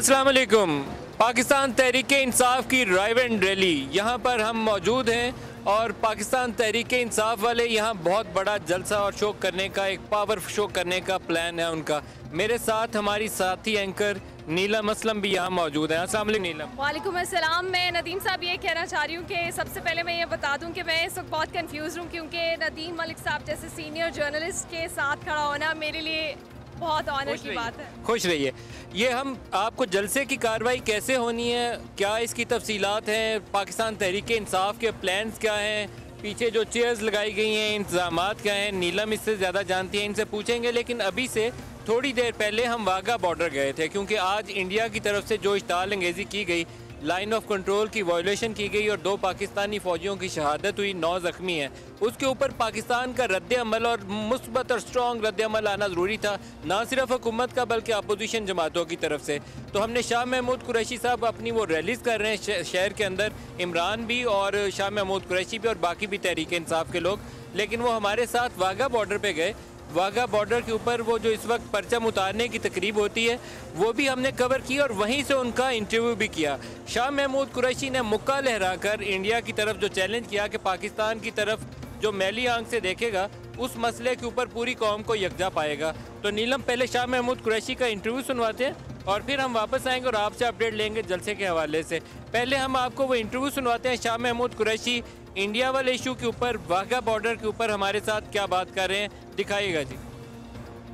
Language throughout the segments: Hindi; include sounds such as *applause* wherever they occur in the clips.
असलकुम पाकिस्तान तहरीक इंसाफ की ड्राइव एंड रैली यहाँ पर हम मौजूद हैं और पाकिस्तान तहरीक इंसाफ वाले यहाँ बहुत बड़ा जलसा और शो करने का एक पावर शो करने का प्लान है उनका मेरे साथ हमारी साथी एंकर नीलम असलम भी यहाँ मौजूद है असल नीलम वालेकुम अस्सलाम मैं नदीम साहब ये कहना चाह रही हूँ कि सबसे पहले मैं ये बता दूँ कि मैं इस वक्त बहुत कन्फ्यूज हूँ क्योंकि नदीम मलिक साहब जैसे सीनियर जर्नलिस्ट के साथ खड़ा होना मेरे लिए बहुत ऑनर की बात है खुश रहिए ये हम आपको जलसे की कार्रवाई कैसे होनी है क्या इसकी तफसीत हैं पाकिस्तान तहरीक इंसाफ के प्लान्स क्या हैं पीछे जो चेयर्स लगाई गई हैं इंतजाम क्या हैं नीलम इससे ज़्यादा जानती हैं इनसे पूछेंगे लेकिन अभी से थोड़ी देर पहले हम वाघा बॉर्डर गए थे क्योंकि आज इंडिया की तरफ से जो इश्ताल अंगेज़ी की गई लाइन ऑफ कंट्रोल की वायोलेशन की गई और दो पाकिस्तानी फौजियों की शहादत हुई नौ जख्मी है उसके ऊपर पाकिस्तान का रद्द अमल और मुस्बत और स्ट्रॉन्ग रद्द अमल आना ज़रूरी था ना सिर्फ हुकूमत का बल्कि अपोजिशन जमातों की तरफ से तो हमने शाह महमूद कुरैशी साहब अपनी वो रैलीज़ कर रहे हैं शहर के अंदर इमरान भी और शाह महमूद कुरैशी भी और बाकी भी तहरीक इंसाफ के लोग लेकिन वो हमारे साथ वाघा बॉर्डर पर गए वाघा बॉर्डर के ऊपर वो जो इस वक्त परचम उतारने की तकरीब होती है वो भी हमने कवर की और वहीं से उनका इंटरव्यू भी किया शाह महमूद कुरैशी ने मुक्का लहराकर इंडिया की तरफ जो चैलेंज किया कि पाकिस्तान की तरफ जो मैली आंख से देखेगा उस मसले के ऊपर पूरी कौम को यकजा पाएगा तो नीलम पहले शाह महमूद कुरैशी का इंटरव्यू सुनवाते हैं और फिर हम वापस आएंगे और आपसे अपडेट लेंगे जलसे के हवाले से पहले हम आपको वो इंटरव्यू सुनवाते हैं शाह महमूद कुरैशी इंडिया वाले इशू के ऊपर वाघा बॉर्डर के ऊपर हमारे साथ क्या बात कर रहे हैं दिखाइएगा जी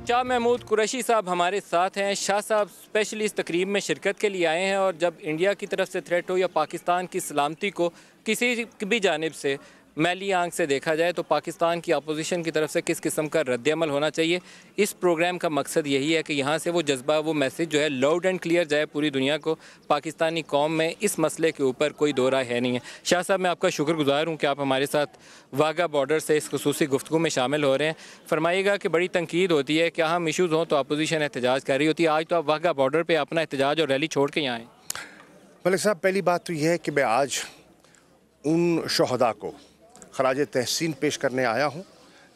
शाह महमूद कुरैशी साहब हमारे साथ हैं शाह साहब स्पेशली इस तकरीब में शिरकत के लिए आए हैं और जब इंडिया की तरफ से थ्रेट हो या पाकिस्तान की सलामती को किसी की भी जानब से मैली आंख से देखा जाए तो पाकिस्तान की अपोजिशन की तरफ से किस किस्म का रद्दमल होना चाहिए इस प्रोग्राम का मकसद यही है कि यहाँ से वो जज्बा वो मैसेज जो है लाउड एंड क्लियर जाए पूरी दुनिया को पाकिस्तानी कौम में इस मसले के ऊपर कोई दो राय है नहीं है शाह साहब मैं आपका शुक्रगुजार हूँ कि आप हमारे साथ वाघा बॉर्डर से इस खसूस गुफ्तु में शामिल हो रहे हैं फरमाइएगा कि बड़ी तनकीद होती है कि अहम इशूज़ हों तो अपोजिशन एहतजाज कर रही होती है आज तो आप वाघा बॉर्डर पर अपना एहतजाज और रैली छोड़ के यहाँ आएँ मलिक साहब पहली बात तो यह है कि मैं आज उन शहदा को खराज तहसीन पेश करने आया हूँ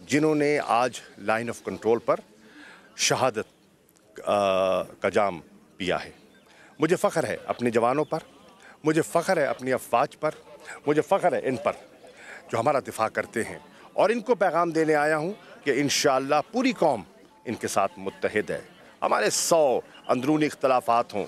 जिन्होंने आज लाइन ऑफ कंट्रोल पर शहादत का जाम पिया है मुझे फ़ख्र है अपने जवानों पर मुझे फ़ख्र है अपनी अफवाज पर मुझे फ़ख्र है इन पर जो हमारा दिफा करते हैं और इनको पैगाम देने आया हूँ कि इन पूरी कौम इनके साथ मुतहद है हमारे सौ अंदरूनी इख्तलाफात हों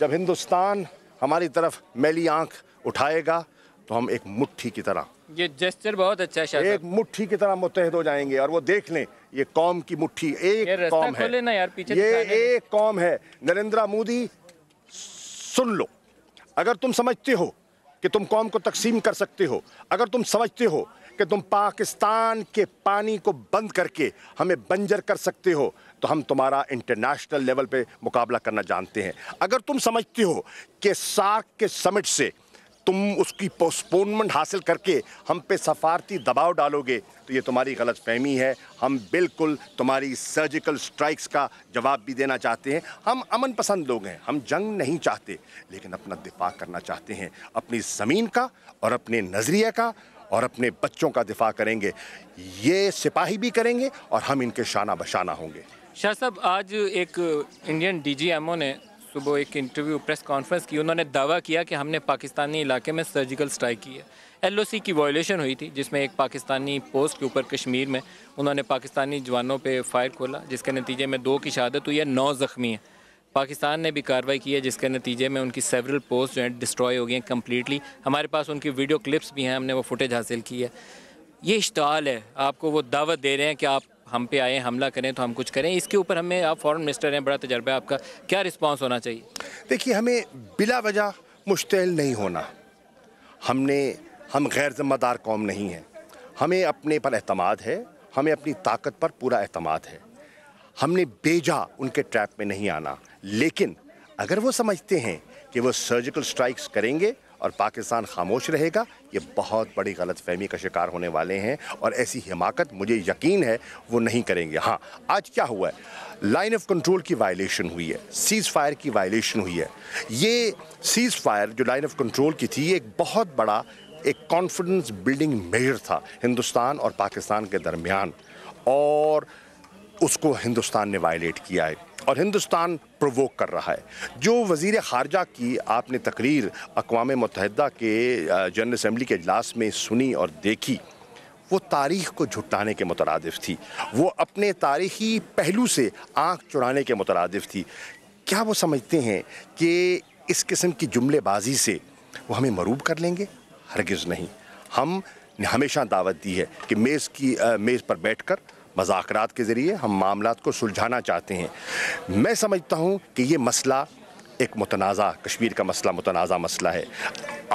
जब हिंदुस्तान हमारी तरफ मैली आँख उठाएगा तो हम एक मुट्ठी की तरह ये जेस्टर बहुत अच्छा है एक मुट्ठी की तरह मुतहद हो जाएंगे और वो देख लें ये कौम की मुट्ठी एक कौम है ना यार पीछे ये एक कौम है नरेंद्र मोदी सुन लो अगर तुम समझते हो कि तुम कौम को तकसीम कर सकते हो अगर तुम समझते हो कि तुम पाकिस्तान के पानी को बंद करके हमें बंजर कर सकते हो तो हम तुम्हारा इंटरनेशनल लेवल पे मुकाबला करना जानते हैं अगर तुम समझते हो कि सार्क के समिट से तुम उसकी पोस्टपोनमेंट हासिल करके हम पे सफारती दबाव डालोगे तो ये तुम्हारी गलत फहमी है हम बिल्कुल तुम्हारी सर्जिकल स्ट्राइक्स का जवाब भी देना चाहते हैं हम अमन पसंद लोग हैं हम जंग नहीं चाहते लेकिन अपना दिफा करना चाहते हैं अपनी ज़मीन का और अपने नज़रिए का और अपने बच्चों का दिफा करेंगे ये सिपाही भी करेंगे और हम इनके शाना बशाना होंगे शाह साहब आज एक इंडियन डी ने सुबह एक इंटरव्यू प्रेस कॉन्फ्रेंस की उन्होंने दावा किया कि हमने पाकिस्तानी इलाके में सर्जिकल स्ट्राइक की है एलओसी की वॉयेशन हुई थी जिसमें एक पाकिस्तानी पोस्ट के ऊपर कश्मीर में उन्होंने पाकिस्तानी जवानों पर फायर खोला जिसके नतीजे में दो की शहादत हुई है नौ ज़ख्मी हैं पाकिस्तान ने भी कार्रवाई की है जिसके नतीजे में उनकी सेवरल पोस्ट जो हैं डिस्ट्रॉय हो गई हैं कम्प्लीटली हमारे पास उनकी वीडियो क्लिप्स भी हैं हमने वो फुटेज हासिल की है ये इश्ताल है आपको वो दावत दे रहे हैं कि आप हम पे आए हमला करें तो हम कुछ करें इसके ऊपर हमें आप फॉरेन मिनिस्टर हैं बड़ा तजर्बा है आपका क्या रिस्पॉन्स होना चाहिए देखिए हमें बिला वजह मुश्तल नहीं होना हमने हम गैर जिम्मेदार कौम नहीं हैं हमें अपने पर अहतमाद है हमें अपनी ताकत पर पूरा अहतमाद है हमने बेजा उनके ट्रैप में नहीं आना लेकिन अगर वो समझते हैं कि वो सर्जिकल स्ट्राइक्स करेंगे और पाकिस्तान खामोश रहेगा ये बहुत बड़ी गलत फहमी का शिकार होने वाले हैं और ऐसी हिमाकत मुझे यकीन है वो नहीं करेंगे हाँ आज क्या हुआ है लाइन ऑफ कंट्रोल की वायलेशन हुई है सीज़ फायर की वायलेशन हुई है ये सीज़ फायर जो लाइन ऑफ कंट्रोल की थी एक बहुत बड़ा एक कॉन्फिडेंस बिल्डिंग मेजर था हिंदुस्तान और पाकिस्तान के दरमियान और उसको हिंदुस्तान ने वायलेट किया है और हिंदुस्तान प्रवोक कर रहा है जो वजीर खारजा की आपने तकरीर अकवा मतहदा के जनरल असम्बली के अजलास में सुनी और देखी वो तारीख को झुटाने के मुतरदफ थी वो अपने तारीखी पहलू से आँख चुराने के मुतरदफ थी क्या वो समझते हैं कि इस किस्म की जुमलेबाजी से वो हमें मरूब कर लेंगे हरगज़ नहीं हम ने हमेशा दावत दी है कि मेज़ की मेज़ पर बैठकर मजाक के ज़रिए हम मामला को सुलझाना चाहते हैं मैं समझता हूँ कि ये मसला एक मतनाज़ा कश्मीर का मसला मतनाज़ा मसला है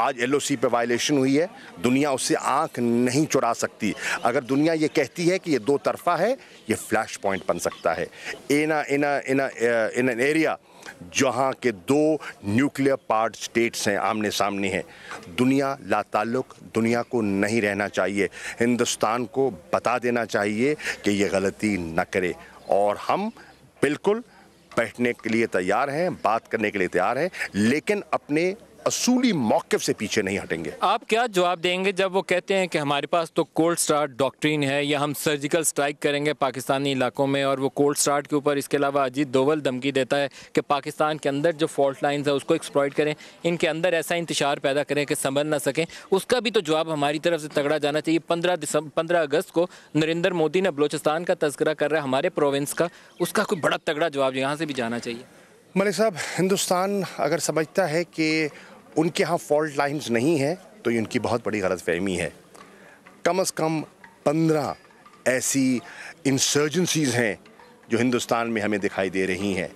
आज एल ओ सी पर वायलेशन हुई है दुनिया उससे आंख नहीं चुरा सकती अगर दुनिया ये कहती है कि ये दो तरफा है ये फ्लैश पॉइंट बन सकता है इन इन इन इन एरिया जहाँ के दो न्यूक्लियर पार्ट स्टेट्स हैं आमने सामने हैं दुनिया लाताल्लुक दुनिया को नहीं रहना चाहिए हिंदुस्तान को बता देना चाहिए कि ये गलती न करे और हम बिल्कुल बैठने के लिए तैयार हैं बात करने के लिए तैयार हैं लेकिन अपने असूली मौके से पीछे नहीं हटेंगे आप क्या जवाब देंगे जब वो कहते हैं कि हमारे पास तो कोल्ड स्टार्ट डॉक्ट्रीन है या हम सर्जिकल स्ट्राइक करेंगे पाकिस्तानी इलाकों में और वो कोल्ड स्टार्ट के ऊपर इसके अलावा अजीत दोवल धमकी देता है कि पाकिस्तान के अंदर जो फॉल्ट लाइन है उसको एक्सप्लॉइट करें इनके अंदर ऐसा इंतजार पैदा करें कि संभल ना सकें उसका भी तो जवाब हमारी तरफ से तगड़ा जाना चाहिए पंद्रह दिसंबर पंद्रह अगस्त को नरेंद्र मोदी ने बलोचिस्तान का तस्करा कर रहा है हमारे प्रोविंस का उसका कोई बड़ा तगड़ा जवाब यहाँ से भी जाना चाहिए मलिक साहब हिंदुस्तान अगर समझता है कि उनके यहाँ फॉल्ट लाइन्स नहीं हैं तो ये उनकी बहुत बड़ी गलत फहमी है कम अज़ कम पंद्रह ऐसी इंसर्जेंसीज़ हैं जो हिंदुस्तान में हमें दिखाई दे रही हैं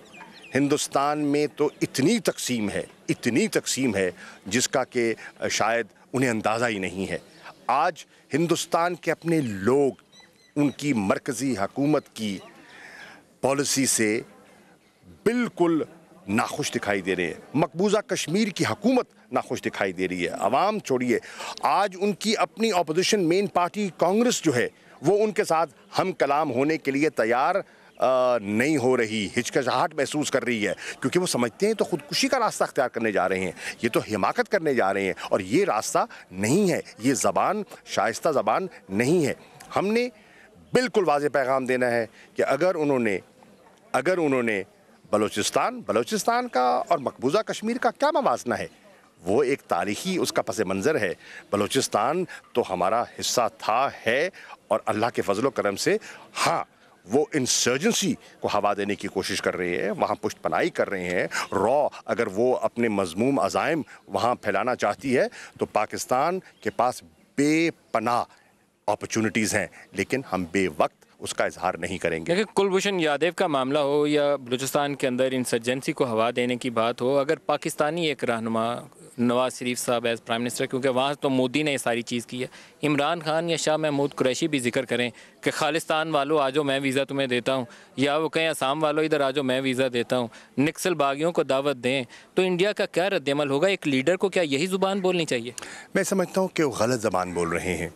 हिंदुस्तान में तो इतनी तकसीम है इतनी तकसीम है जिसका कि शायद उन्हें अंदाज़ा ही नहीं है आज हिंदुस्तान के अपने लोग उनकी मरकज़ी हकूमत की पॉलिसी से बिल्कुल नाखुश दिखाई दे रहे हैं मकबूजा कश्मीर की हकूमत नाखुश दिखाई दे रही है आवाम छोड़िए आज उनकी अपनी अपोजिशन मेन पार्टी कांग्रेस जो है वो उनके साथ हम कलाम होने के लिए तैयार नहीं हो रही हिचकचाहट महसूस कर रही है क्योंकि वो समझते हैं तो ख़ुदकुशी का रास्ता अख्तियार करने जा रहे हैं ये तो हिमाकत करने जा रहे हैं और ये रास्ता नहीं है ये ज़बान शाइस्ता ज़बान नहीं है हमने बिल्कुल वाज पैगाम देना है कि अगर उन्होंने अगर उन्होंने बलूचिस्तान बलूचिस्तान का और मकबूजा कश्मीर का क्या मवाजना है वो एक तारीखी उसका पस मंज़र है बलूचिस्तान तो हमारा हिस्सा था है और अल्लाह के फजल करम से हाँ वो इंसर्जेंसी को हवा देने की कोशिश कर रहे हैं वहाँ पुष्ट पनाई कर रहे हैं रॉ अगर वो अपने मजमूम अजायम वहाँ फैलाना चाहती है तो पाकिस्तान के पास बेपना अपॉर्चुनिटीज़ हैं लेकिन हम बे वक्त उसका इजहार नहीं करेंगे देखिए कुलभूषण यादव का मामला हो या बलूचिस्तान के अंदर इंसर्जेंसी को हवा देने की बात हो अगर पाकिस्तानी एक रहनुमा नवाज़ शरीफ साहब एज़ प्राइम मिनिस्टर क्योंकि वहाँ तो मोदी ने सारी चीज़ की है इमरान खान या शाह महमूद कुरैशी भी जिक्र करें कि खालिस्तान वालों आ जाओ मैं वीज़ा तुम्हें देता हूँ या वो कहें आसाम वालों इधर आ जाओ मैं वीज़ा देता हूँ नक्सल बागियों को दावत दें तो इंडिया का क्या रद्दमल होगा एक लीडर को क्या यही ज़ुबान बोलनी चाहिए मैं समझता हूँ कि वो गलत ज़बान बोल रहे हैं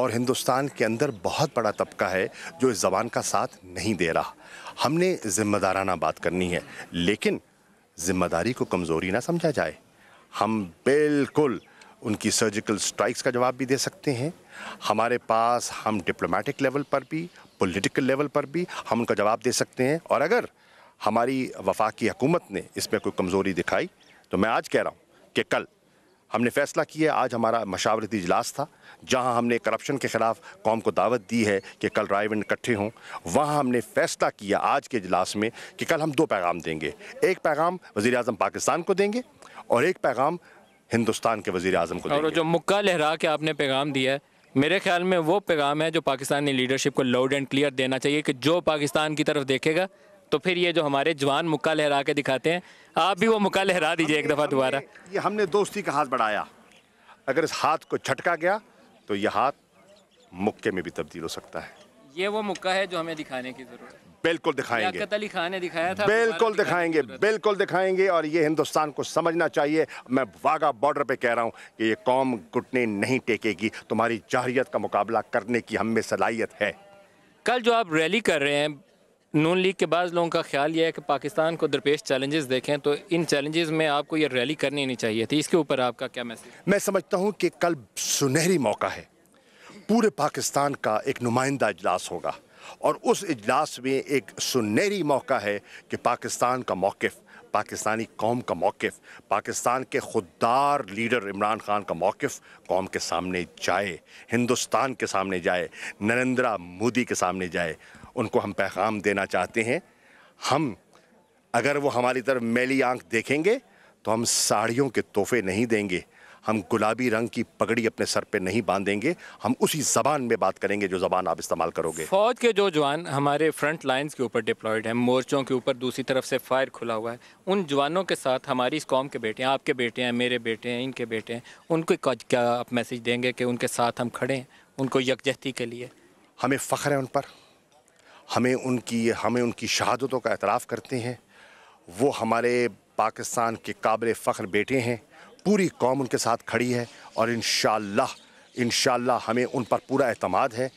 और हिंदुस्तान के अंदर बहुत बड़ा तबका है जो इस ज़बान का साथ नहीं दे रहा हमने ज़िम्मेदाराना बात करनी है लेकिन ज़िम्मेदारी को कमज़ोरी ना समझा जाए हम बिल्कुल उनकी सर्जिकल स्ट्राइक्स का जवाब भी दे सकते हैं हमारे पास हम डिप्लोमेटिक लेवल पर भी पॉलिटिकल लेवल पर भी हम उनका जवाब दे सकते हैं और अगर हमारी वफाकी हुकूमत ने इसमें कोई कमज़ोरी दिखाई तो मैं आज कह रहा हूँ कि कल हमने फैसला किया आज हमारा मशावरती इजलास था जहाँ हमने करप्शन के ख़िलाफ़ कौम को दावत दी है कि कल रायविंड इकट्ठे हों वहाँ हमने फैसला किया आज के इजलास में कि कल हम दो पैगाम देंगे एक पैगाम वज़ी अजम पाकिस्तान को देंगे और एक पैगाम हिंदुस्तान के वजीर अजम को और जो मुक्का लहरा के आपने पैगाम दिया है मेरे ख्याल में वो पैगाम है जो पाकिस्तानी लीडरशिप को लाउड एंड क्लियर देना चाहिए कि जो पाकिस्तान की तरफ देखेगा तो फिर ये जो हमारे जवान मुक्का लहरा के दिखाते हैं आप भी वो मुक्का लहरा दीजिए एक दफ़ा दोबारा ये हमने दोस्ती का हाथ बढ़ाया अगर इस हाथ को झटका गया तो यह हाथ मुक्के में भी तब्दील हो सकता है ये वो मुक्का है जो हमें दिखाने की जरूरत है बिल्कुल दिखाएंगे अली खान ने दिखाया था बिल्कुल दिखाएंगे बिल्कुल दिखाएंगे और ये हिंदुस्तान को समझना चाहिए मैं वाघा बॉर्डर पे कह रहा हूँ कि ये कौम घुटने नहीं टेकेगी तुम्हारी जाहरीत का मुकाबला करने की हम में सलाहियत है कल जो आप रैली कर रहे हैं नून लीग के बाद लोगों का ख्याल यह है कि पाकिस्तान को दरपेश चैलेंजेस देखें तो इन चैलेंजेस में आपको ये रैली करनी नहीं चाहिए थी इसके ऊपर आपका क्या मैसेज मैं समझता हूँ कि कल सुनहरी मौका है पूरे पाकिस्तान का एक नुमाइंदा इजलास होगा और उस इजलास में एक सुनहरी मौका है कि पाकिस्तान का मौक़ पाकिस्तानी कौम का मौक़ पाकिस्तान के खुददार लीडर इमरान खान का मौक़ कौम के सामने जाए हिंदुस्तान के सामने जाए नरेंद्र मोदी के सामने जाए उनको हम पैगाम देना चाहते हैं हम अगर वो हमारी तरफ मेली आंख देखेंगे तो हम साड़ियों के तोहफे नहीं देंगे हम गुलाबी रंग की पगड़ी अपने सर पे नहीं बांधेंगे हम उसी जबान में बात करेंगे जो जबान आप इस्तेमाल करोगे फौज के जो जवान हमारे फ्रंट लाइन्स के ऊपर डिप्लॉयड हैं मोर्चों के ऊपर दूसरी तरफ से फायर खुला हुआ है उन जवानों के साथ हमारी इस कौम के बेटे हैं आपके बेटे हैं मेरे बेटे हैं इनके बेटे हैं उनको क्या आप मैसेज देंगे कि उनके साथ हम खड़े हैं उनको यकजहती के लिए हमें फ़ख्र है उन पर हमें उनकी हमें उनकी शहादतों का एतराफ़ करते हैं वो हमारे पाकिस्तान के काबिल फ़ख्र बेटे हैं पूरी कौम उनके साथ खड़ी है और इन शाह हमें उन पर पूरा अहतमाद है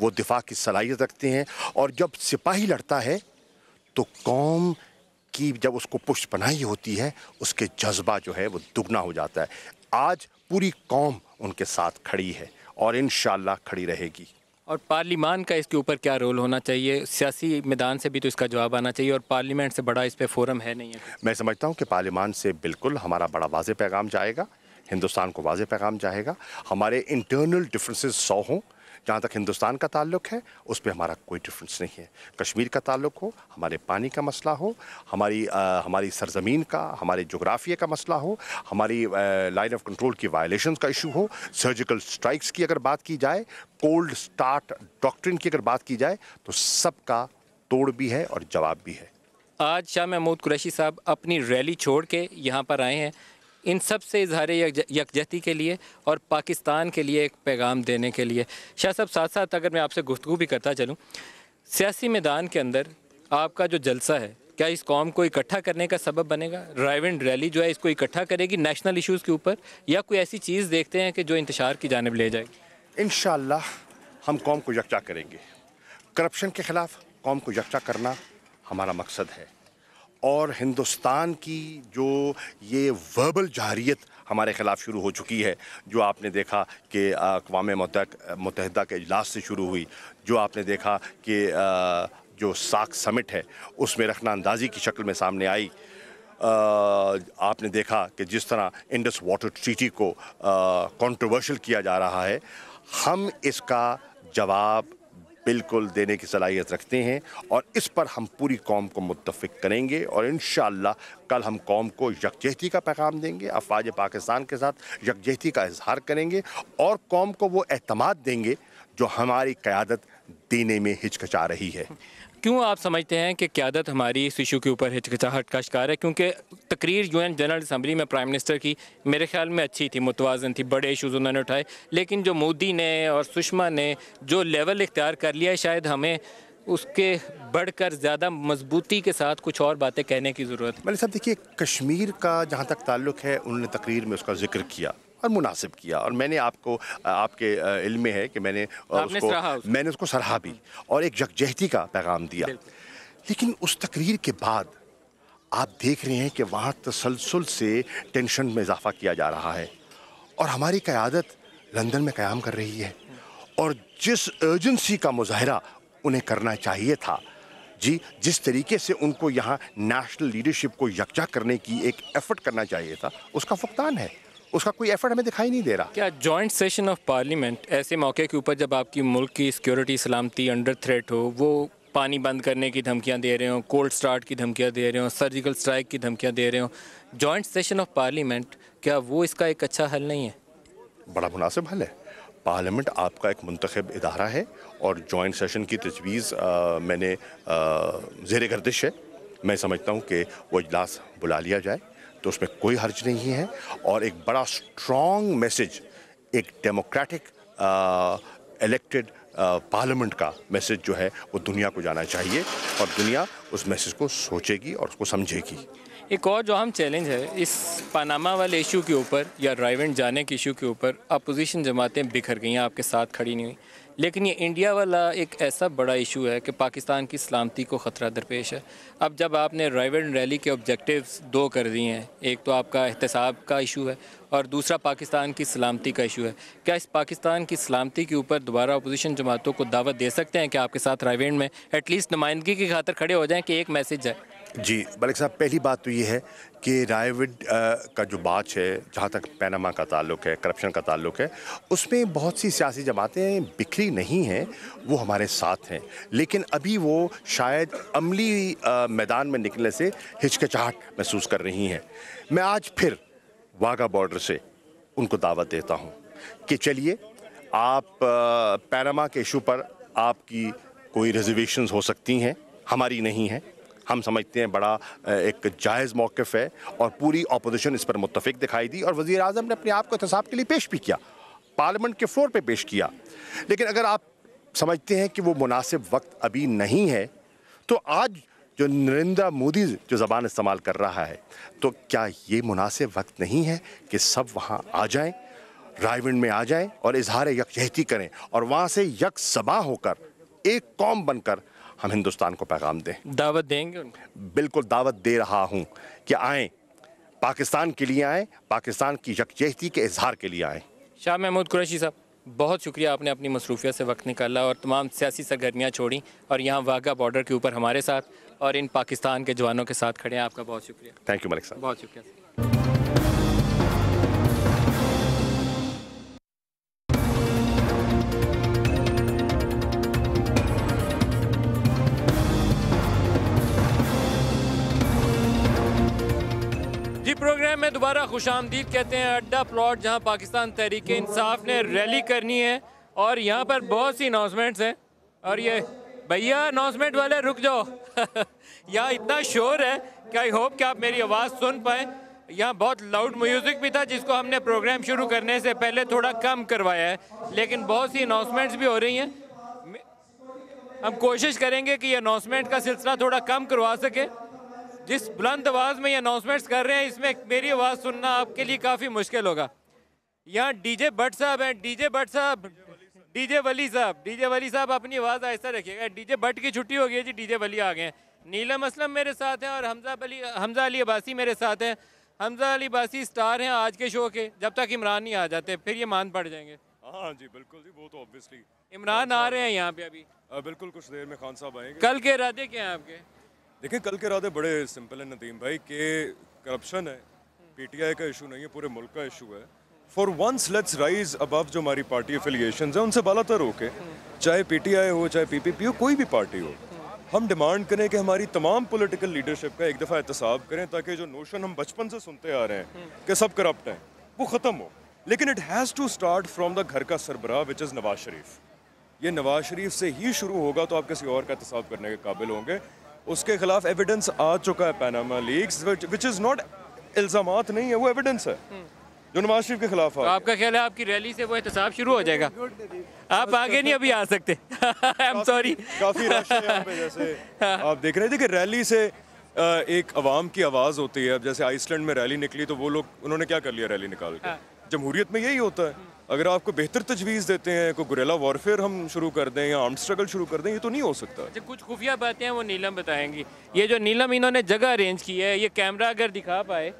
वो दिफा की सलाहियत रखते हैं और जब सिपाही लड़ता है तो कौम की जब उसको पुष्ट पनाही होती है उसके जज्बा जो है वो दुगना हो जाता है आज पूरी कौम उनके साथ खड़ी है और इन खड़ी रहेगी और पार्लीमान का इसके ऊपर क्या रोल होना चाहिए सियासी मैदान से भी तो इसका जवाब आना चाहिए और पार्लीमेंट से बड़ा इस पर फोरम है नहीं है मैं समझता हूँ कि पार्लीमान से बिल्कुल हमारा बड़ा वाज पैगाम जाएगा हिंदुस्तान को वाज पैगाम जाएगा हमारे इंटरनल डिफ्रेंसेज सौ हों जहाँ तक हिंदुस्तान का ताल्लुक है उस पर हमारा कोई डिफरेंस नहीं है कश्मीर का ताल्लुक हो हमारे पानी का मसला हो हमारी आ, हमारी सरजमीन का हमारे जोग्राफिए का मसला हो हमारी लाइन ऑफ कंट्रोल की वायलेशन का इशू हो सर्जिकल स्ट्राइक्स की अगर बात की जाए कोल्ड स्टार्ट डॉक्ट्रिन की अगर बात की जाए तो सबका तोड़ भी है और जवाब भी है आज शाह महमूद कुरैशी साहब अपनी रैली छोड़ के यहाँ पर आए हैं इन सब से इजहार यकजहती के लिए और पाकिस्तान के लिए एक पैगाम देने के लिए शाह साहब साथ साथ अगर मैं आपसे गुफ्तु भी करता चलूँ सियासी मैदान के अंदर आपका जो जलसा है क्या इस कॉम को इकट्ठा करने का सबब बनेगा ड्राइव एंड रैली जो है इसको इकट्ठा करेगी नेशनल इश्यूज़ के ऊपर या कोई ऐसी चीज़ देखते हैं कि जो इंतशार की जानब ले जाएगी इन हम कौम को यकजा करेंगे करप्शन के ख़िलाफ़ कौम को यकजा करना हमारा मकसद है और हिंदुस्तान की जो ये वर्बल जहरीत हमारे ख़िलाफ़ शुरू हो चुकी है जो आपने देखा कि अकवा मुतहदा के अजलास से शुरू हुई जो आपने देखा कि जो साख समिट है उसमें रखना अंदाजी की शक्ल में सामने आई आपने देखा कि जिस तरह इंडस वाटर ट्रीटी को कंट्रोवर्शियल किया जा रहा है हम इसका जवाब बिल्कुल देने की सलाहियत रखते हैं और इस पर हम पूरी कौम को मुतफिक करेंगे और इन कल हम कौम को यकजहती का पैगाम देंगे अफवाज पाकिस्तान के साथ यकजहती का इजहार करेंगे और कौम को वो अहतमाद देंगे जो हमारी क़्यादत देने में हिचकचा रही है क्यों आप समझते हैं कि क्यादत हमारी इस इशू के ऊपर हिचकिचाहट का शिकार है क्योंकि तकरीर यूएन जनरल असम्बली में प्राइम मिनिस्टर की मेरे ख्याल में अच्छी थी मुतवाजन थी बड़े इशूज़ उन्होंने उठाए लेकिन जो मोदी ने और सुषमा ने जो लेवल इख्तियार कर लिया है शायद हमें उसके बढ़कर ज़्यादा मजबूती के साथ कुछ और बातें कहने की ज़रूरत है मैंने मतलब साहब देखिए कश्मीर का जहाँ तक ताल्लुक़ है उन्होंने तकरीर में उसका जिक्र किया और मुनासिब किया और मैंने आपको आपके इल्म में है कि मैंने उसको मैंने उसको सराहा भी हम्म। और एक यकजहती का पैगाम दिया लेकिन उस तकरीर के बाद आप देख रहे हैं कि वहाँ तसलसल से टेंशन में इजाफा किया जा रहा है और हमारी क़्यादत लंदन में क़्याम कर रही है और जिस एजेंसी का मुजाहरा उन्हें करना चाहिए था जी जिस तरीके से उनको यहाँ नेशनल लीडरशिप को यकजा करने की एक एफर्ट करना चाहिए था उसका फुकदान है उसका कोई एफर्ट हमें दिखाई नहीं दे रहा क्या जॉइंट सेशन ऑफ पार्लियामेंट ऐसे मौके के ऊपर जब आपकी मुल्क की सिक्योरिटी सलामती अंडर थ्रेट हो वो पानी बंद करने की धमकियां दे रहे हो कोल्ड स्टार्ट की धमकियां दे रहे हो सर्जिकल स्ट्राइक की धमकियां दे रहे हो जॉइंट सेशन ऑफ पार्लियामेंट क्या वो इसका एक अच्छा हल नहीं है बड़ा मुनासिब हल है पार्लियामेंट आपका एक मंतखब इदारा है और जॉइंट सेशन की तजवीज़ मैंने जेर गर्दिश है मैं समझता हूँ कि वो इजलास बुला लिया जाए तो उसमें कोई हर्ज नहीं है और एक बड़ा स्ट्रॉन्ग मैसेज एक डेमोक्रेटिक इलेक्टेड पार्लियामेंट का मैसेज जो है वो दुनिया को जाना चाहिए और दुनिया उस मैसेज को सोचेगी और उसको समझेगी एक और जो हम चैलेंज है इस पानामा वाले इशू के ऊपर या ड्राइवेंट जाने के इशू के ऊपर अपोजिशन जमातें बिखर गई हैं आपके साथ खड़ी नहीं हुई लेकिन ये इंडिया वाला एक ऐसा बड़ा इशू है कि पाकिस्तान की सलामती को ख़तरा दरपेश है अब जब आपने राइवल रैली के ऑब्जेक्टिव्स दो कर दिए हैं एक तो आपका एहतसाब का इशू है और दूसरा पाकिस्तान की सलामती का इशू है क्या इस पाकिस्तान की सलामती के ऊपर दोबारा अपोजिशन जमातों को दावत दे सकते हैं कि आपके साथ राइवेंड में एटलीस्ट नुमाइंदगी की खातर खड़े हो जाएँ कि एक मैसेज जाए जी मलिक साहब पहली बात तो ये है कि रायविड का जो बाच है जहाँ तक पैनामा का ताल्लुक है करप्शन का ताल्लुक है उसमें बहुत सी सियासी जमातें बिखरी नहीं हैं वो हमारे साथ हैं लेकिन अभी वो शायद अमली मैदान में निकलने से हिचकिचाहट महसूस कर रही हैं मैं आज फिर वाघा बॉर्डर से उनको दावत देता हूँ कि चलिए आप पैनामा के इशू पर आपकी कोई रिजर्वेशन हो सकती हैं हमारी नहीं है हम समझते हैं बड़ा एक जायज़ मौक़ है और पूरी अपोजिशन इस पर मुतफिक दिखाई दी और वज़ी अजम ने अपने आप को एहतसाब के लिए पेश भी किया पार्लियामेंट के फ्लोर पर पेश किया लेकिन अगर आप समझते हैं कि वो मुनासिब वक्त अभी नहीं है तो आज जो नरेंद्र मोदी जो ज़बान इस्तेमाल कर रहा है तो क्या ये मुनासिब वक्त नहीं है कि सब वहाँ आ जाएं रायविंड में आ जाएं और इजहार यकजहती करें और वहाँ से यक सबा होकर एक कौम बनकर हम हिंदुस्तान को पैगाम दें दावत देंगे बिल्कुल दावत दे रहा हूँ कि आएँ पाकिस्तान के लिए आएँ पाकिस्तान की यकजहती के इजहार के लिए आएँ शाह महमूद कुरैशी साहब बहुत शुक्रिया आपने अपनी मसरूफियत से वक्त निकाला और तमाम सियासी सरगर्मियाँ छोड़ी और यहाँ वाघा बॉर्डर के ऊपर हमारे साथ और इन पाकिस्तान के जवानों के साथ खड़े हैं आपका बहुत शुक्रिया थैंक यू मलिक साहब बहुत शुक्रिया दोबारा खुश आमदीद कहते हैं अड्डा प्लॉट जहाँ पाकिस्तान तहरीक इंसाफ ने रैली करनी है और यहाँ पर बहुत सी अनाउंसमेंट्स हैं और ये भैया अनाउंसमेंट वाले रुक जाओ *laughs* यहाँ इतना शोर है कि आई होप कि आप मेरी आवाज़ सुन पाएँ यहाँ बहुत लाउड म्यूज़िक भी था जिसको हमने प्रोग्राम शुरू करने से पहले थोड़ा कम करवाया है लेकिन बहुत सी अनाउंसमेंट्स भी हो रही हैं हम कोशिश करेंगे कि ये अनाउंसमेंट का सिलसिला थोड़ा कम करवा सकें जिस बुलंद आवाज़ में ये अनाउंसमेंट्स कर रहे हैं इसमें मेरी आवाज़ सुनना आपके लिए काफ़ी मुश्किल होगा यहाँ डीजे भट्ट साहब हैं डीजे भट्ट साहब डीजे वली साहब डीजे वली साहब अपनी आवाज़ आहिस्ता रखिएगा डीजे भट्ट की छुट्टी हो गई जी डीजे वली आ गए हैं नीलम असलम मेरे साथ हैं और हमजा अली हमजा अली अबासी मेरे साथ हैं हमजा अली अबासी स्टार हैं आज के शो के जब तक इमरान नहीं आ जाते फिर ये मान पड़ जाएंगे हाँ जी बिल्कुल जी वो तो ऑब्वियसली इमरान आ रहे हैं यहाँ पे अभी बिल्कुल कुछ देर में खान साहब आएंगे कल के इरादे क्या हैं आपके देखिए कल के रादे बड़े सिंपल है नदीम भाई के करप्शन है पीटीआई का इशू नहीं है पूरे मुल्क का इशू है for once let's rise above जो हमारी पार्टी एफिलियशन है उनसे बालातर होके चाहे पीटीआई हो चाहे पीपीपी हो कोई भी पार्टी हो हम डिमांड करें कि हमारी तमाम पॉलिटिकल लीडरशिप का एक दफ़ा एहतसाब करें ताकि जो नोशन हम बचपन से सुनते आ रहे हैं कि सब करप्ट हैं वो ख़त्म हो लेकिन it has to start from the घर का सरबराह विच इज़ नवाज शरीफ ये नवाज शरीफ से ही शुरू होगा तो आप किसी और का एहतसाब करने के काबिल होंगे उसके खिलाफ एविडेंस आ चुका है Panama leak which is not इल्ज़ाम नहीं है वो एविडेंस है हम्म। जो नवाज शरीफ के खिलाफ तो आपका ख्याल है आपकी रैली से वो एहत शुरू हो जाएगा आप आगे नहीं अभी आ सकते *laughs* काफी एम सॉरी जैसे *laughs* आप देख रहे थे कि रैली से एक आवाम की आवाज़ होती है अब जैसे आइसलैंड में रैली निकली तो वो लोग उन्होंने क्या कर लिया रैली निकाल के हाँ। जमहूरियत में यही होता है अगर आपको बेहतर तजवीज़ देते हैं कोई गुरेला वॉरफेयर हम शुरू कर दें या आर्म स्ट्रगल शुरू कर दें ये तो नहीं हो सकता जो अच्छा, कुछ खुफिया बातें हैं वो नीलम बताएंगी ये जो नीलम इन्होंने जगह अरेंज की है ये कैमरा अगर दिखा पाए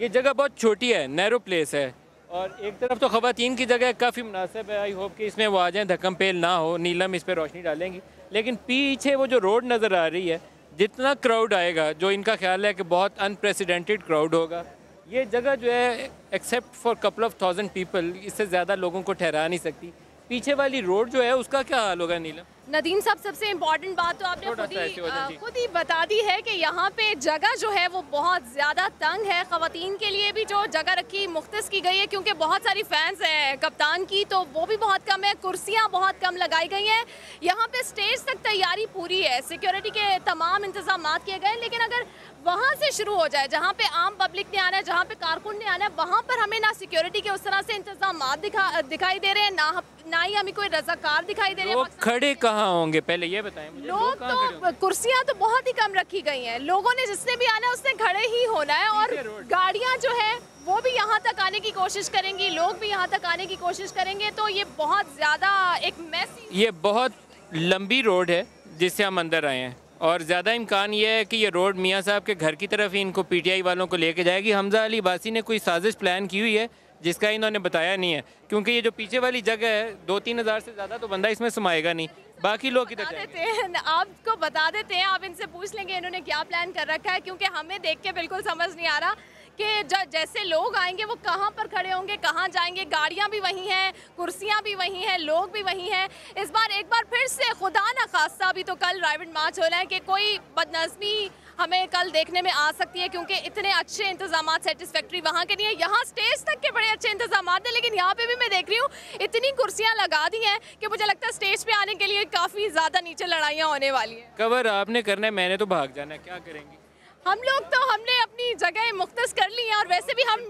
ये जगह बहुत छोटी है नैरो प्लेस है और एक तरफ तो ख़वान की जगह काफ़ी मुनासिब है आई होप कि इसमें वो आ जाएँ धक्म पेल ना हो नीलम इस पर रोशनी डालेंगी लेकिन पीछे वो जो रोड नज़र आ रही है जितना क्राउड आएगा जो इनका ख्याल है कि बहुत अनप्रेसिडेंटेड क्राउड होगा ये जगह जो है except for couple of thousand people इससे ज़्यादा लोगों को ठहरा नहीं सकती पीछे वाली रोड जो है उसका क्या हाल होगा नीलम नदीम साहब सबसे इम्पोर्टेंट बात तो आपने खुद ही खुद ही बता दी है कि यहाँ पे जगह जो है वो बहुत ज़्यादा तंग है ख़वातीन के लिए भी जो जगह रखी मुख्त की गई है क्योंकि बहुत सारी फैंस हैं कप्तान की तो वो भी बहुत कम है कुर्सियाँ बहुत कम लगाई गई हैं यहाँ पे स्टेज तक तैयारी पूरी है सिक्योरिटी के तमाम इंतजाम किए गए लेकिन अगर वहाँ से शुरू हो जाए जहाँ पे आम पब्लिक ने आना है जहाँ पे कारकुन ने आना है वहाँ पर हमें ना सिक्योरिटी के उस तरह से इंतजाम दिखा दिखाई दे रहे हैं ना ना ही हमें कोई रजाकार दिखाई दे रहे हैं खड़े कहाँ होंगे पहले ये बताएं मुझे लोग, तो कुर्सियाँ तो बहुत ही कम रखी गई हैं लोगों ने जिसने भी आना है उसने खड़े ही होना है और गाड़ियाँ जो है वो भी यहाँ तक आने की कोशिश करेंगी लोग भी यहाँ तक आने की कोशिश करेंगे तो ये बहुत ज़्यादा एक मैसी ये बहुत लंबी रोड है जिससे हम अंदर आए हैं और ज़्यादा इम्कान यह है कि ये रोड मियाँ साहब के घर की तरफ ही इनको पीटीआई वालों को लेके जाएगी हमजा अली बासी ने कोई साजिश प्लान की हुई है जिसका इन्होंने बताया नहीं है क्योंकि ये जो पीछे वाली जगह है दो तीन हज़ार से ज़्यादा तो बंदा इसमें समाएगा नहीं बाकी लोग बता देते हैं आपको बता देते हैं आप इनसे पूछ लेंगे इन्होंने क्या प्लान कर रखा है क्योंकि हमें देख के बिल्कुल समझ नहीं आ रहा कि जैसे लोग आएंगे वो कहाँ पर खड़े होंगे कहाँ जाएंगे गाड़ियाँ भी वहीं हैं कुर्सियाँ भी वहीं हैं लोग भी वहीं हैं इस बार एक बार फिर से खुदा ना खास्ता भी तो कल राइवेंट मार्च हो रहा है कि कोई बदनजमी हमें कल देखने में आ सकती है क्योंकि इतने अच्छे इंतजाम सेटिस्फैक्ट्री वहाँ के नहीं है यहाँ स्टेज तक के बड़े अच्छे इंतजाम हैं लेकिन यहाँ पे भी मैं देख रही हूँ इतनी कुर्सियाँ लगा दी हैं कि मुझे लगता है स्टेज पे आने के लिए काफ़ी ज़्यादा नीचे लड़ाइयाँ होने वाली हैं कवर आपने करना है मैंने तो भाग जाना है क्या करेंगी हम लोग तो हमने अपनी जगह मुख्त कर ली है और वैसे भी हम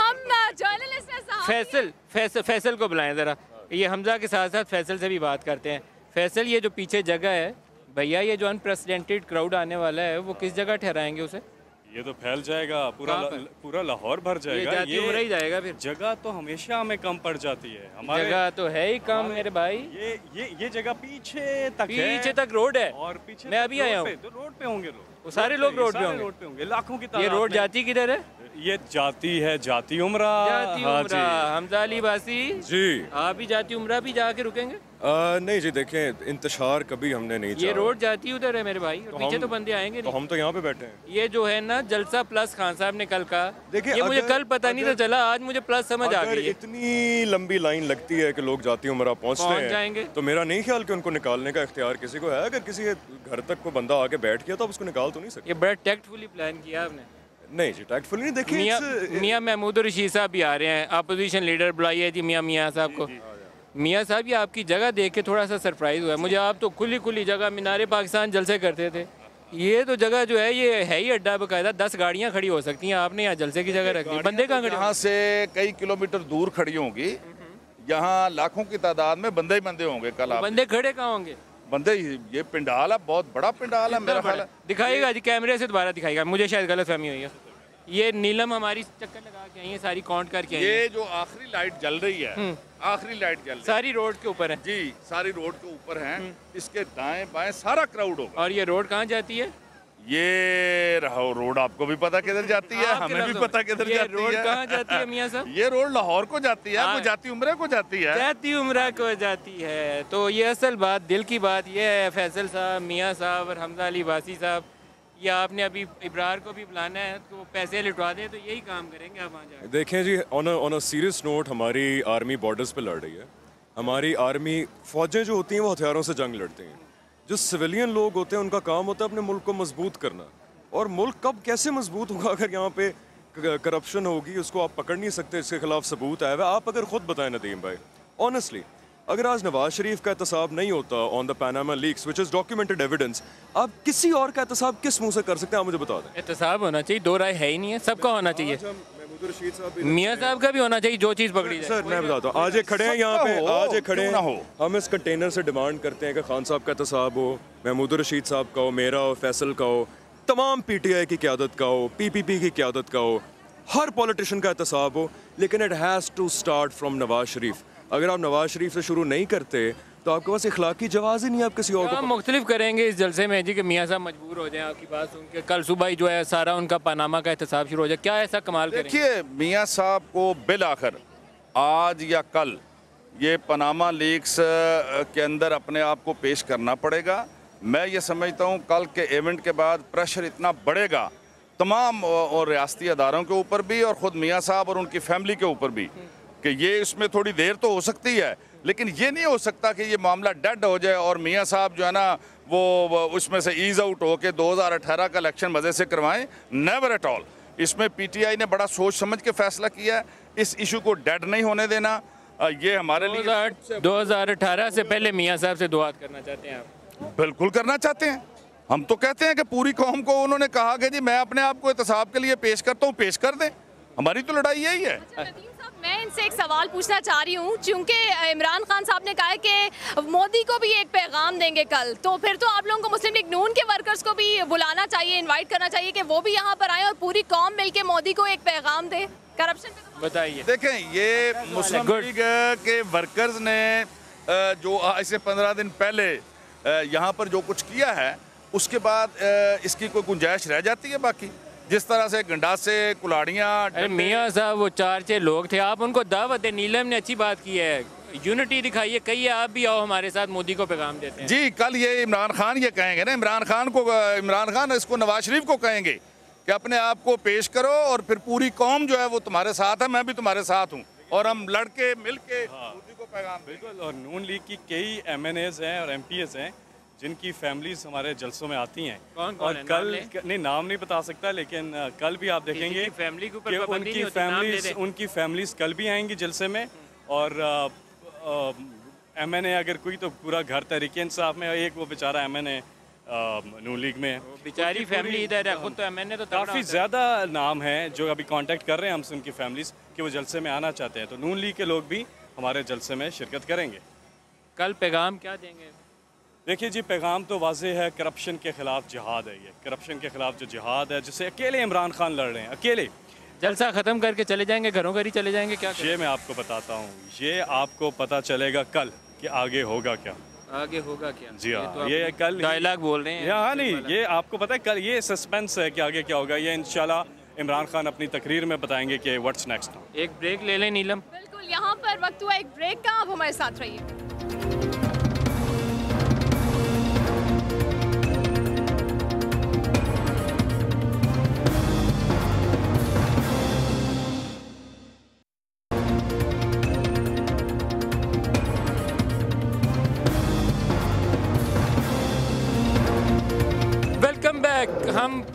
हम जर्नलिस्ट फैसल फैसल फैसल को बुलाएं ज़रा ये हमजा के साथ साथ फैसल से भी बात करते हैं फैसल ये जो पीछे जगह है भैया ये जो अनप्रेसिडेंटेड क्राउड आने वाला है वो किस जगह ठहराएंगे उसे ये तो फैल जाएगा पूरा पूरा लाहौर भर जाएगा ये, ये ही जाएगा फिर जगह तो हमेशा हमें कम पड़ जाती है हमारे जगह तो है ही कम मेरे भाई ये ये ये जगह पीछे तक पीछे तक रोड है और पीछे मैं अभी आया हूँ तो रोड पे होंगे लोग वो सारे लोग रोड पे होंगे रोड पे होंगे लाखों की ये रोड जाती किधर है ये जाति है जाति उम्र हाँ हमजा अली बासी जी आप ही जाति उम्र भी जाके रुकेंगे आ, नहीं जी देखें इंतजार कभी हमने नहीं ये रोड जाती उधर है मेरे भाई तो पीछे तो बंदे आएंगे तो हम तो यहाँ पे बैठे हैं ये जो है ना जलसा प्लस खान साहब ने कल कहा देखिए ये मुझे कल पता नहीं था चला आज मुझे प्लस समझ आ गई इतनी लंबी लाइन लगती है कि लोग जाती उम्र पहुँचते हैं जाएंगे तो मेरा नहीं ख्याल की उनको निकालने का इख्तियार किसी को है अगर किसी घर तक को बंदा आके बैठ गया तो आप उसको निकाल तो नहीं सकते बड़ा टैक्टफुली प्लान किया आपने नहीं जी टैक्टफुली नहीं देखिए मियां uh, मियां महमूद रशीद साहब भी आ रहे हैं अपोजिशन लीडर बुलाइए जी मियाँ मियां साहब को मियां साहब ये आपकी जगह देख के थोड़ा सा सरप्राइज़ हुआ मुझे आप तो खुली खुली जगह मीनारे पाकिस्तान जलसे करते थे ये तो जगह जो है ये है ही अड्डा बकायदा दस गाड़ियाँ खड़ी हो सकती हैं आपने यहाँ जलसे की जगह रख दी बंदे कहाँ खड़े यहाँ से कई किलोमीटर दूर खड़ी होंगी यहाँ लाखों की तादाद में बंदे ही बंदे होंगे कल तो बंदे खड़े कहाँ होंगे बंदे ये पिंडाल है बहुत बड़ा पिंडाल है मेरा ख्याल दिखाईगा जी कैमरे से दोबारा दिखाईगा मुझे शायद गलत फहमी हुई है ये नीलम हमारी चक्कर लगा के आई है सारी काउंट करके आई ये जो आखिरी लाइट जल रही है हम्म। आखिरी लाइट जल रही सारी रोड के ऊपर है जी सारी रोड के ऊपर है हम्म। इसके दाएं बाएं सारा क्राउड होगा और ये रोड कहाँ जाती है ये रहो रोड आपको भी पता किधर जाती है हाँ, हमें भी पता किधर जाती, है कहाँ जाती है मियाँ साहब ये रोड लाहौर को जाती है हाँ। जाती उम्र को जाती है जाती उम्र को जाती है तो ये असल बात दिल की बात ये है फैसल साहब मियाँ साहब और हमजा अली वासी साहब या आपने अभी इब्रार को भी बुलाना है तो पैसे लुटवा दें तो यही काम करेंगे आप वहाँ देखें जी ऑन ऑन सीरियस नोट हमारी आर्मी बॉर्डर्स पर लड़ रही है हमारी आर्मी फौजें जो होती हैं वो हथियारों से जंग लड़ती हैं जो सिविलियन लोग होते हैं उनका काम होता है अपने मुल्क को मजबूत करना और मुल्क कब कैसे मजबूत होगा *laughs* अगर यहाँ पे करप्शन होगी उसको आप पकड़ नहीं सकते इसके खिलाफ सबूत आया हुआ आप अगर खुद बताएं नदीम भाई ऑनेस्टली अगर आज नवाज शरीफ का एहतसाब नहीं होता on the Panama leaks which is documented evidence आप किसी और का एहतसाब किस मुंह से कर सकते हैं आप मुझे बता दें एहतसाब होना चाहिए दो राय है ही नहीं है सबका होना चाहिए मियाँ साहब का भी होना चाहिए जो चीज़ पकड़ी सर मैं बताता हूँ आज ये खड़े हैं यहाँ पे आज ये खड़े हो हम इस कंटेनर से डिमांड करते हैं कि खान साहब का तसाब तो हो महमूद रशीद साहब का हो मेरा हो फैसल का हो तमाम पी टी आई की क्यादत का हो पी पी पी की क्यादत का हो हर पॉलिटिशन का एहतसाब हो लेकिन it has to start from Nawaz Sharif अगर आप नवाज शरीफ से शुरू नहीं करते तो आपके पास इखलाकी जवाब ही नहीं आप किसी और को मुख्तलिफ करेंगे इस जलसे में जी कि मियाँ साहब मजबूर हो जाए आपकी बात सुन के कल सुबह ही जो है सारा उनका पानामा का एहतसाब शुरू हो जाए क्या ऐसा कमाल देखिए मियाँ साहब को बिल आखिर आज या कल ये पनामा लीक्स के अंदर अपने आप को पेश करना पड़ेगा मैं ये समझता हूँ कल के इवेंट के बाद प्रेशर इतना बढ़ेगा तमाम और रियाती अदारों के ऊपर भी और ख़ुद मियाँ साहब और उनकी फैमिली के ऊपर भी कि ये इसमें थोड़ी देर तो हो सकती है लेकिन ये नहीं हो सकता कि ये मामला डेड हो जाए और मियाँ साहब जो है ना वो उसमें से ईज आउट हो के 2018 का इलेक्शन मज़े से करवाएं नेवर एट ऑल इसमें पीटीआई ने बड़ा सोच समझ के फैसला किया है इस इशू को डेड नहीं होने देना ये हमारे लिए अठारह से पहले मियाँ साहब से दुआ करना चाहते हैं आप बिल्कुल करना चाहते हैं हम तो कहते हैं कि पूरी कौम को उन्होंने कहा कि जी मैं अपने आप को एहतसाब के लिए पेश करता हूँ पेश कर दें हमारी तो लड़ाई यही है अच्छा, मैं इनसे एक सवाल पूछना चाह रही हूँ क्योंकि इमरान खान साहब ने कहा है कि मोदी को भी एक पैगाम देंगे कल तो फिर तो आप लोगों को मुस्लिम लीग नून के वर्कर्स को भी बुलाना चाहिए इनवाइट करना चाहिए कि वो भी यहाँ पर आए और पूरी कौम के मोदी को एक पैगाम दे तो करप्शन बताइए देखें ये मुस्लिम लीग के वर्कर्स ने जो इसे से पंद्रह दिन पहले यहाँ पर जो कुछ किया है उसके बाद इसकी कोई गुंजाइश रह जाती है बाकी जिस तरह से गंडासे कुलाड़ियाँ मियाँ साहब वो चार छः लोग थे आप उनको दावत है नीलम ने अच्छी बात की है यूनिटी दिखाइए है, आप भी आओ हमारे साथ मोदी को पैगाम देते हैं जी कल ये इमरान खान ये कहेंगे ना इमरान खान को इमरान खान इसको नवाज शरीफ को कहेंगे कि अपने आप को पेश करो और फिर पूरी कौम जो है वो तुम्हारे साथ है मैं भी तुम्हारे साथ हूँ और हम लड़के मिल के हाँ। मोदी को पैगाम बिल्कुल और नून लीग की कई एम हैं और एम हैं जिनकी फैमिलीज हमारे जलसों में आती हैं कौन कौन और है, कल नाम नहीं नाम नहीं बता सकता लेकिन कल भी आप देखेंगे फैमिली के ऊपर उनकी फैमिलीज उनकी फैमिलीज कल भी आएंगी जलसे में और एम एन ए अगर कोई तो पूरा घर तहरीके इंसाफ में एक वो बेचारा एम एन ए नू लीग में बेचारी फैमिली इधर है खुद तो एमएनए तो काफ़ी ज़्यादा नाम है जो अभी कांटेक्ट कर रहे हैं हमसे उनकी फैमिलीज कि वो जलसे में आना चाहते हैं तो नून लीग के लोग भी हमारे जलसे में शिरकत करेंगे कल पैगाम क्या देंगे देखिए जी पैगाम तो वाज है करप्शन के ख़िलाफ़ जिहाद है ये करप्शन के ख़िलाफ़ जो जिहाद है जिसे अकेले इमरान खान लड़ रहे हैं अकेले जलसा ख़त्म करके चले जाएंगे घरों घर ही चले जाएंगे क्या ये मैं आपको बताता हूँ ये आपको पता चलेगा कल कि आगे होगा क्या आगे होगा क्या जी हाँ तो ये कल डायलॉग बोल रहे हैं हाँ नहीं ये आपको पता है कल ये सस्पेंस है कि आगे क्या होगा ये इनशाला इमरान खान अपनी तकरीर में बताएंगे कि व्हाट्स नेक्स्ट एक ब्रेक ले लें नीलम बिल्कुल यहाँ पर वक्त हुआ एक ब्रेक का आप हमारे साथ रहिए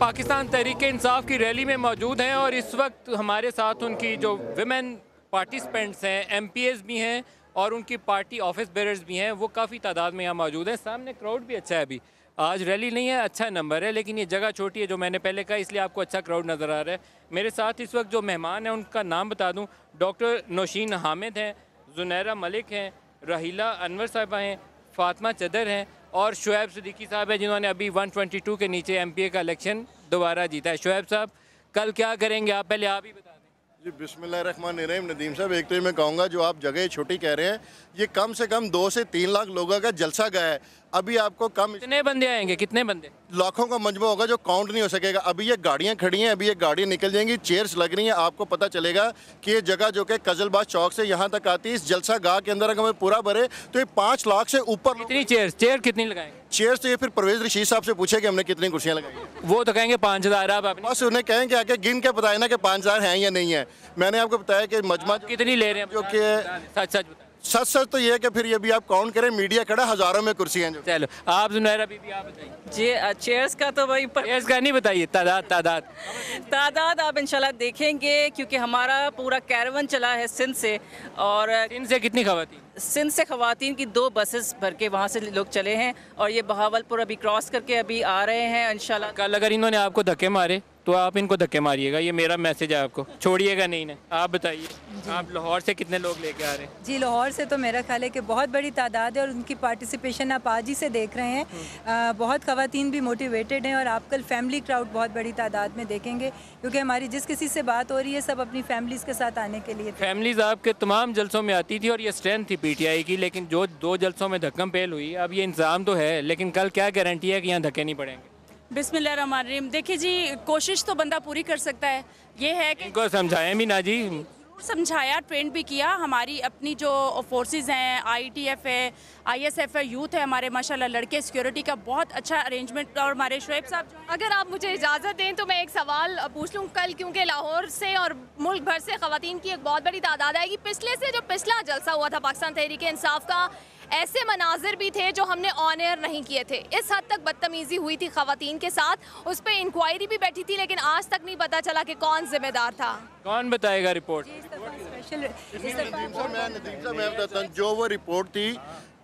पाकिस्तान तहरीक इंसाफ की रैली में मौजूद हैं और इस वक्त हमारे साथ उनकी जो विमेन पार्टिसिपेंट्स हैं एम भी हैं और उनकी पार्टी ऑफिस बेरर्स भी हैं वो काफ़ी तादाद में यहाँ मौजूद हैं सामने क्राउड भी अच्छा है अभी आज रैली नहीं है अच्छा नंबर है लेकिन ये जगह छोटी है जो मैंने पहले कहा इसलिए आपको अच्छा क्राउड नज़र आ रहा है मेरे साथ इस वक्त जो मेहमान हैं उनका नाम बता दूं डॉक्टर नौशीन हामिद हैं जुनैरा मलिक हैं रहीला अनवर साहबा हैं फातमा चदर हैं और शुएब सदीकी साहब हैं जिन्होंने अभी वन के नीचे एम का इलेक्शन दोबारा जीता है शुएब साहब कल क्या करेंगे आप पहले आप ही बता दें जी बिसमान रहीम नदीम साहब एक तो मैं कहूँगा जो आप जगह छोटी कह रहे हैं ये कम से कम दो से तीन लाख लोगों का जलसा गया है अभी आपको कम कितने बंदे आएंगे कितने बंदे लाखों का मजमु होगा जो काउंट नहीं हो सकेगा अभी ये गाड़ियाँ खड़ी हैं अभी ये गाड़ियाँ निकल जाएंगी चेयर्स लग रही हैं आपको पता चलेगा कि ये जगह जो कि कजलबाग चौक से यहाँ तक आती है इस जलसा गाह के अंदर अगर हमें पूरा भरे तो ये पाँच लाख से ऊपर कितनी चेयर चेयर कितनी लगाएंगे चेयर तो ये फिर प्रवेश रशीद साहब से पूछे कि हमने कितनी कुर्सियाँ लगाई वो तो कहेंगे पाँच हज़ार आप बस उन्हें कहेंगे आके गिन के बताए ना कि पाँच हज़ार हैं या नहीं है मैंने आपको बताया कि मजमा कितनी ले रहे हैं जो कि सच सच सच सच तो ये है कि फिर ये भी आप काउंट करें मीडिया खड़ा हजारों में कुर्सियाँ जो चलो आप जुनैरा बीबी आप बताइए जी चेयर्स का तो भाई चेयर्स का नहीं बताइए तादाद तादाद तादाद आप इंशाल्लाह देखेंगे क्योंकि हमारा पूरा कैरवन चला है सिंध से और सिंध से कितनी खवतिन सिंध से खवतिन की दो बसेस भर के वहाँ से लोग चले हैं और ये बहावलपुर अभी क्रॉस करके अभी आ रहे हैं इनशाला कल अगर इन्होंने आपको धक्के मारे तो आप इनको धक्के मारिएगा ये मेरा मैसेज है आपको छोड़िएगा नहीं ना आप बताइए आप लाहौर से कितने लोग लेके आ रहे हैं जी लाहौर से तो मेरा ख्याल है कि बहुत बड़ी तादाद है और उनकी पार्टिसिपेशन आप आज ही से देख रहे हैं आ, हम्म। बहुत खातन भी मोटिवेटेड हैं और आप कल फैमिली क्राउड बहुत बड़ी तादाद में देखेंगे क्योंकि हमारी जिस किसी से बात हो रही है सब अपनी फैमिलीज़ के साथ आने के लिए फैमिलीज़ आपके तमाम जलसों में आती थी और ये स्ट्रेंथ थी पी की लेकिन जो दो जलसों में धक्कम पेल हुई अब ये इंतज़ाम तो है लेकिन कल क्या गारंटी है कि यहाँ धक्के नहीं पड़ेंगे बिस्मिल देखिए जी कोशिश तो बंदा पूरी कर सकता है ये है कि इनको समझाया मीना जी समझाया ट्रेंड भी किया हमारी अपनी जो फोर्सेज हैं आईटीएफ है आईएसएफ है यूथ है हमारे माशाल्लाह लड़के सिक्योरिटी का बहुत अच्छा अरेंजमेंट और हमारे शुएब साहब अगर आप मुझे इजाज़त दें तो मैं एक सवाल पूछ लूँ कल क्योंकि लाहौर से और मुल्क भर से ख़वान की एक बहुत बड़ी तादाद आएगी पिछले से जो पिछला जलसा हुआ था पाकिस्तान तहरीक इंसाफ का ऐसे मनाजिर भी थे जो हमने ऑन एयर नहीं किए थे इस हद तक बदतमीज़ी हुई थी खातन के साथ उस पर इंक्वायरी भी बैठी थी लेकिन आज तक नहीं पता चला कि कौन जिम्मेदार था कौन बताएगा रिपोर्ट जो वो रिपोर्ट थी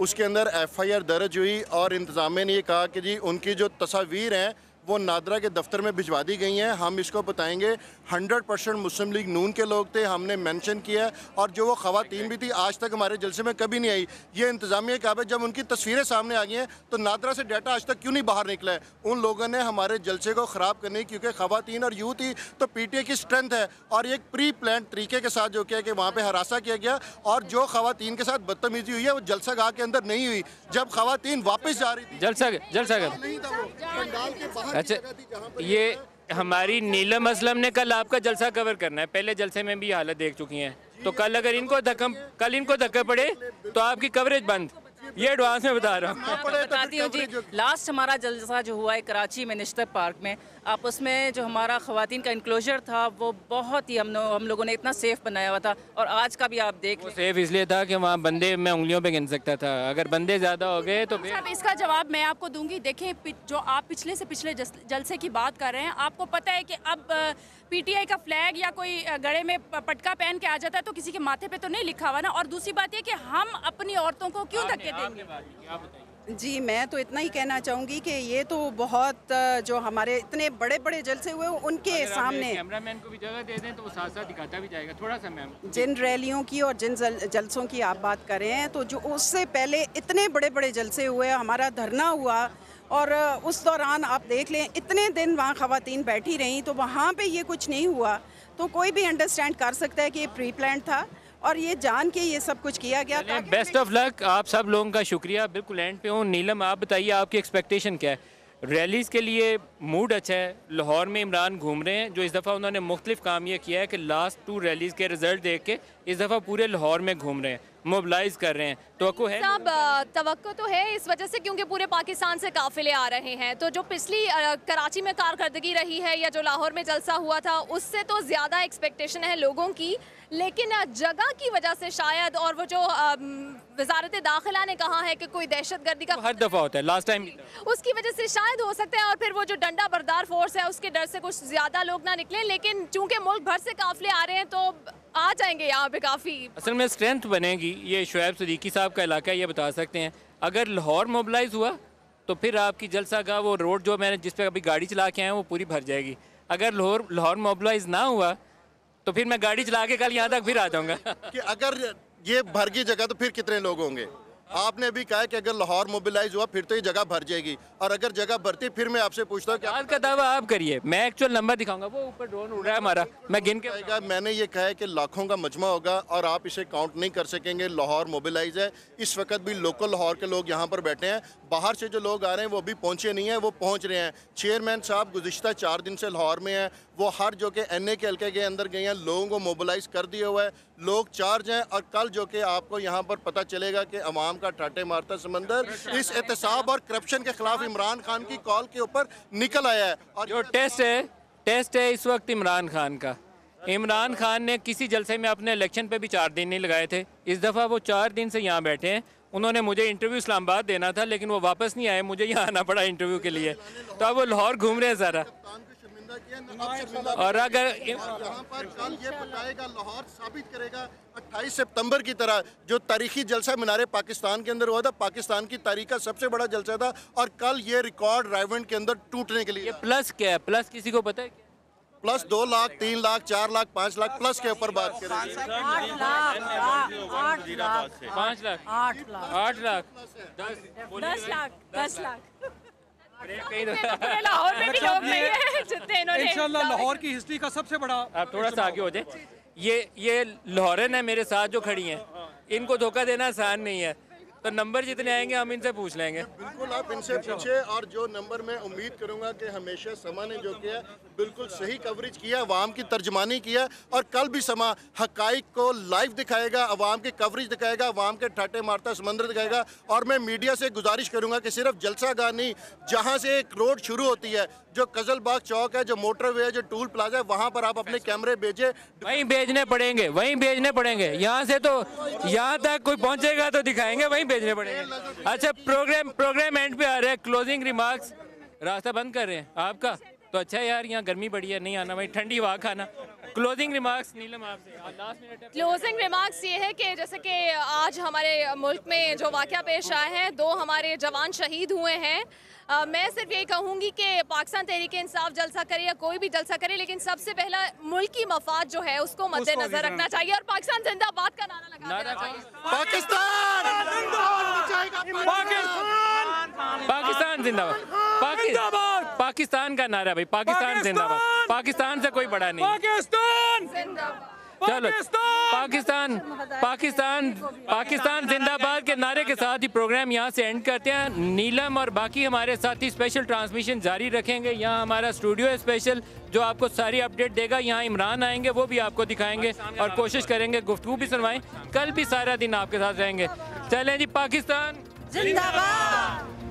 उसके अंदर एफ आई आर दर्ज हुई और इंतजामिया ने ये कहा कि जी उनकी जो तस्वीर हैं वो नादरा के दफ्तर में भिजवा दी गई हैं हम इसको बताएंगे हंड्रेड परसेंट मुस्लिम लीग नून के लोग थे हमने मैंशन किया और जो वो खातन भी थी आज तक हमारे जलसे में कभी नहीं आई ये इंतजामिया क्या है जब उनकी तस्वीरें सामने आ गई हैं तो नादरा से डाटा आज तक क्यों नहीं बाहर निकला है उन लोगों ने हमारे जलसे को ख़राब करने क्योंकि खातन और यूथ ही तो पी टी ए की स्ट्रेंथ है और एक प्री प्लान तरीके के साथ जो क्या है कि वहाँ पर हरासा किया गया और जो खातन के साथ बदतमीजी हुई है वो जलसा गाह के अंदर नहीं हुई जब खातन वापस जा रही थी जलसा जलसा नहीं था वो अच्छा ये हमारी नीलम असलम ने कल आपका जलसा कवर करना है पहले जलसे में भी हालत देख चुकी हैं तो कल अगर इनको धक्का कल इनको धक्का पड़े तो आपकी कवरेज बंद ये एडवांस में बता रहा हूँ तो बताती हूँ जी लास्ट हमारा जलसा जो हुआ है कराची में निश्तर पार्क में आप उसमें जो हमारा खुवान का इंक्लोजर था वो बहुत ही हम हम लोगों ने इतना सेफ बनाया हुआ था और आज का भी आप देख सेफ इसलिए था कि वहाँ बंदे मैं उंगलियों पर गिन सकता था अगर बंदे ज़्यादा हो गए तो अच्छा, इसका जवाब मैं आपको दूंगी देखें जो आप पिछले से पिछले जलसे की बात कर रहे हैं आपको पता है कि अब पीटीआई का फ्लैग या कोई गड़े में पटका पहन के आ जाता है तो किसी के माथे पे तो नहीं लिखा हुआ ना और दूसरी बात यह कि हम अपनी औरतों को क्यों हाँ, धक्के हाँ, देंगे जी मैं तो इतना ही कहना चाहूँगी कि ये तो बहुत जो हमारे इतने बड़े बड़े जलसे हुए उनके सामने कैमरामैन को भी जगह दे दें तो वो साथ साथ दिखाता भी जाएगा थोड़ा सा मैम जिन रैलियों की और जिन जलसों की आप बात कर रहे हैं तो जो उससे पहले इतने बड़े बड़े जलसे हुए हमारा धरना हुआ और उस दौरान आप देख लें इतने दिन वहाँ खातन बैठी रहीं तो वहाँ पर ये कुछ नहीं हुआ तो कोई भी अंडरस्टैंड कर सकता है कि ये प्री प्लान था और ये जान के ये सब कुछ किया गया बेस्ट ऑफ लक आप सब लोगों का शुक्रिया बिल्कुल एंड पे हूँ नीलम आप बताइए आपकी एक्सपेक्टेशन क्या है रैलीज़ के लिए मूड अच्छा है लाहौर में इमरान घूम रहे हैं जो इस दफ़ा उन्होंने मुख्तलिफ काम ये किया है कि लास्ट टू रैलीज़ के रिज़ल्ट देख के इस दफ़ा पूरे लाहौर में घूम रहे हैं मोबलाइज कर रहे हैं तो है सब तो तो है इस वजह से क्योंकि पूरे पाकिस्तान से काफिले आ रहे हैं तो जो पिछली कराची में कारकर्दगी रही है या जो लाहौर में जलसा हुआ था उससे तो ज़्यादा एक्सपेक्टेशन है लोगों की लेकिन जगह की वजह से शायद और वो जो वजारत दाखिला ने कहा है कि कोई दहशत गर्दी का तो हर दफ़ा होता है लास्ट टाइम उसकी वजह से शायद हो सकता है और फिर वो जो डंडा बरदार फोर्स है उसके डर से कुछ ज़्यादा लोग ना निकले लेकिन चूंकि मुल्क भर से काफिले आ रहे हैं तो आ जाएंगे यहाँ पे काफ़ी असल में स्ट्रेंथ बनेगी ये शुएब सदीकी साहब आपका इलाका है ये बता सकते हैं अगर लाहौर मोबलाइज हुआ तो फिर आपकी जलसा का वो रोड जो मैंने जिस पर अभी गाड़ी चला के आए हैं वो पूरी भर जाएगी अगर लाहौर लाहौर मोबलाइज ना हुआ तो फिर मैं गाड़ी चला के कल यहाँ तक फिर आ जाऊँगा कि अगर ये भर गई जगह तो फिर कितने लोग होंगे आपने अभी कहा कि अगर लाहौर मोबिलाइज हुआ फिर तो ये जगह भर जाएगी और अगर जगह बढ़ती फिर मैं आपसे पूछता हूँ कि का दावा आप करिए मैं एक्चुअल नंबर दिखाऊंगा वो ऊपर ड्रोन उड़ रहा है हमारा मैं गिन के मैंने ये कहा है कि लाखों का मजमा होगा और आप इसे काउंट नहीं कर सकेंगे लाहौर मोबिलाइज है इस वक्त भी लोकल लाहौर के लोग यहाँ पर बैठे हैं बाहर से जो लोग आ रहे हैं वो अभी पहुँचे नहीं हैं वो पहुँच रहे हैं चेयरमैन साहब गुजशत चार दिन से लाहौर में हैं वो हर जो कि एन ए के हल्के के अंदर गए हैं लोगों को मोबिलाइज कर दिया हुआ है लोग चार्ज हैं और कल जो कि आपको यहाँ पर पता चलेगा कि अवाम का टाटे मारता समंदर इस एहतसाब और करप्शन के खिलाफ इमरान खान की कॉल के ऊपर निकल आया है और जो टेस्ट है टेस्ट है इस वक्त इमरान खान का इमरान खान ने किसी जलसे में अपने इलेक्शन पे भी चार दिन नहीं लगाए थे इस दफ़ा वो चार दिन से यहाँ बैठे हैं उन्होंने मुझे इंटरव्यू इस्लामाबाद देना था लेकिन वो वापस नहीं आए मुझे यहाँ आना पड़ा इंटरव्यू के लिए तो अब वो लाहौर घूम रहे हैं ज़रा वादा किया और अगर यहाँ पर कल ये बताएगा लाहौर साबित करेगा 28 सितंबर की तरह जो तारीखी जलसा मीनार पाकिस्तान के अंदर हुआ था पाकिस्तान की तारीख का सबसे बड़ा जलसा था और कल ये रिकॉर्ड राइवेंड के अंदर टूटने के लिए प्लस क्या है प्लस किसी को पता है प्लस दो लाख तीन लाख चार लाख पाँच लाख प्लस के ऊपर बात करें पाँच लाख आठ लाख आठ लाख दस लाख दस लाख अच्छा, तो लाहौर में भी अच्छा, लोग नहीं है जितने इन्होंने इंशाल्लाह लाहौर की हिस्ट्री का सबसे बड़ा आप थोड़ा सा आगे हो जाए ये ये लाहौरन है मेरे साथ जो खड़ी हैं हाँ, हाँ। इनको धोखा देना आसान नहीं है तो नंबर जितने आएंगे हम इनसे पूछ लेंगे बिल्कुल आप इनसे पूछे और जो नंबर मैं उम्मीद करूंगा कि हमेशा समा ने जो किया बिल्कुल सही कवरेज किया अवाम की तर्जमानी किया और कल भी समा हकाइक को लाइव दिखाएगा अवाम की कवरेज दिखाएगा अवाम के ठाटे मारता समंदर दिखाएगा और मैं मीडिया से गुजारिश करूंगा कि सिर्फ जलसा गा नहीं जहाँ से एक रोड शुरू होती है जो कजलबाग चौक है जो मोटरवे है जो टूल प्लाजा है वहाँ पर आप अपने कैमरे भेजे वहीं भेजने पड़ेंगे वहीं भेजने पड़ेंगे यहाँ से तो यहाँ तक कोई पहुँचेगा तो दिखाएंगे वहीं भेजने पड़ेंगे अच्छा प्रोग्राम प्रोग्राम एंड पे आ रहा है क्लोजिंग रिमार्क्स रास्ता बंद कर रहे हैं आपका तो अच्छा यार यहाँ गर्मी बढ़ी है नहीं आना भाई ठंडी हवा खाना क्लोजिंग रिमार्क्स नीलम आपसे क्लोजिंग रिमार्क्स ये है कि जैसे कि आज हमारे मुल्क में जो वाक़ पेश आए हैं दो हमारे जवान शहीद हुए हैं मैं सिर्फ यही कहूँगी कि पाकिस्तान तहरीक इंसाफ जलसा करे या कोई भी जलसा करे लेकिन सबसे पहला मुल्की मफाद जो है उसको मद्देनजर हाँ। रखना चाहिए और पाकिस्तान जिंदाबाद का नारा चाहिए पाकिस्तान पाकिस्तान जिंदाबाद जिंदाबाद पाकिस्तान का नारा भाई पाकिस्तान जिंदाबाद पाकिस्तान से कोई बड़ा नहीं पाकिस्तान चलो पाकिस्तान पाकिस्तान पाकिस्तान जिंदाबाद के नारे के साथ ही प्रोग्राम यहाँ से एंड करते हैं नीलम और बाकी हमारे साथी स्पेशल ट्रांसमिशन जारी रखेंगे यहाँ हमारा स्टूडियो है स्पेशल जो आपको सारी अपडेट देगा यहाँ इमरान आएंगे वो भी आपको दिखाएंगे और कोशिश करेंगे गुफ्तु भी सुनवाएं कल भी सारा दिन आपके साथ रहेंगे चलें जी पाकिस्तान जिंदाबाद